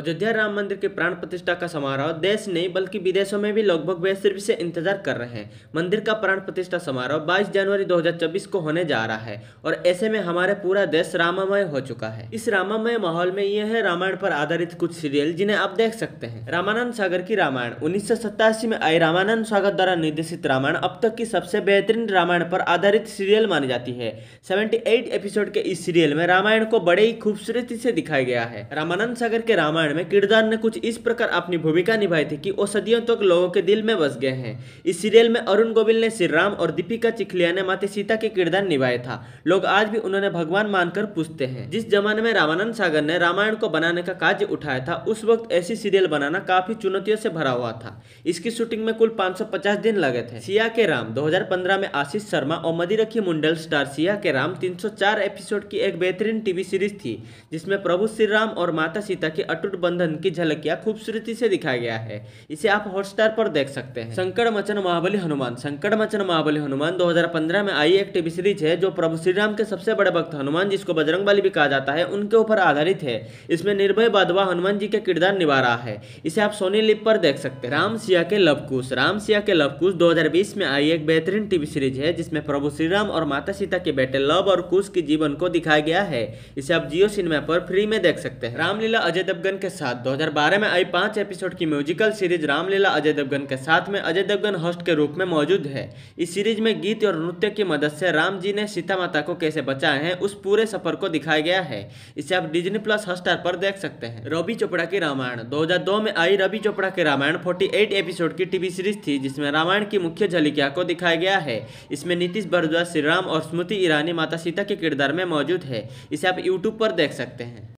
अयोध्या राम मंदिर के प्राण प्रतिष्ठा का समारोह देश नहीं बल्कि विदेशों में भी लगभग बेसिर से इंतजार कर रहे हैं मंदिर का प्राण प्रतिष्ठा समारोह 22 जनवरी 2024 को होने जा रहा है और ऐसे में हमारे पूरा देश रामामय हो चुका है इस रामामय माहौल में यह है रामायण पर आधारित कुछ सीरियल जिन्हें आप देख सकते हैं रामानंद सागर की रामायण उन्नीस में आई रामानंद सागर द्वारा निर्देशित रामायण अब तक की सबसे बेहतरीन रामायण पर आधारित सीरियल मानी जाती है सेवेंटी एपिसोड के इस सीरियल में रामायण को बड़े ही खूबसूरती से दिखाया गया है रामानंद सागर के रामायण रामायण में किरदार ने कुछ इस प्रकार अपनी भूमिका निभाई थी कि वो सदियों तक तो लोगों के दिल में बस गए हैं इस सीरियल में अरुण गोविल ने श्री राम और दीपिका चिखलिया ने माता सीता के किरदार निभाया था लोग आज भी उन्होंने भगवान मानकर पूछते हैं जिस जमाने में रामानंद सागर ने रामायण को बनाने का कार्य उठाया था उस वक्त ऐसी सीरियल बनाना काफी चुनौतियों से भरा हुआ था इसकी शूटिंग में कुल 550 दिन लगे थे सिया के राम दो में आशीष शर्मा और मदिरखी मुंडल स्टार सिया के राम तीन एपिसोड की एक बेहतरीन टीवी सीरीज थी जिसमें प्रभु श्री राम और माता सीता की अटूट बंधन की झलकिया खूबसूरती से दिखाया गया है इसे आप हॉटस्टार पर देख सकते हैं संकट मचन महाबली हनुमान संकट मचन महाबली हनुमान 2015 में आई एक टीवी सीरीज है जो प्रभु श्री राम के सबसे बड़े भक्त हनुमान जिसको बजरंग भी कहा जाता है उनके ऊपर आधारित है इसमें निर्भय बाधवा हनुमान जी के किरदार निभा रहा है इसे आप सोनी लिप पर देख सकते हैं राम सिया के लवकुश राम सिया के लवकुश दो में आई एक बेहतरीन टीवी सीरीज है जिसमें प्रभु श्री राम और माता सीता के बेटे लव और कुश के जीवन को दिखाया गया है इसे आप जियो सिनेमा पर फ्री में देख सकते हैं रामलीला अजय देवगन के साथ 2012 में आई पांच एपिसोड की म्यूजिकल सीरीज रामलीला अजय देवगन के साथ में अजय देवगन होस्ट के रूप में मौजूद है इस सीरीज में गीत और नृत्य की मदद से राम जी ने सीता माता को कैसे बचाए हैं उस पूरे सफर को दिखाया गया है इसे आप डिजनी प्लस हॉटस्टार पर देख सकते हैं रवि चोपड़ा की रामायण दो में आई रवि चोपड़ा की रामायण फोर्टी एपिसोड की टीवी सीरीज थी जिसमें रामायण की मुख्य झलिकिया को दिखाया गया है इसमें नीतीश भरद्वाज श्रीराम और स्मृति ईरानी माता सीता के किरदार में मौजूद है इसे आप यूट्यूब पर देख सकते हैं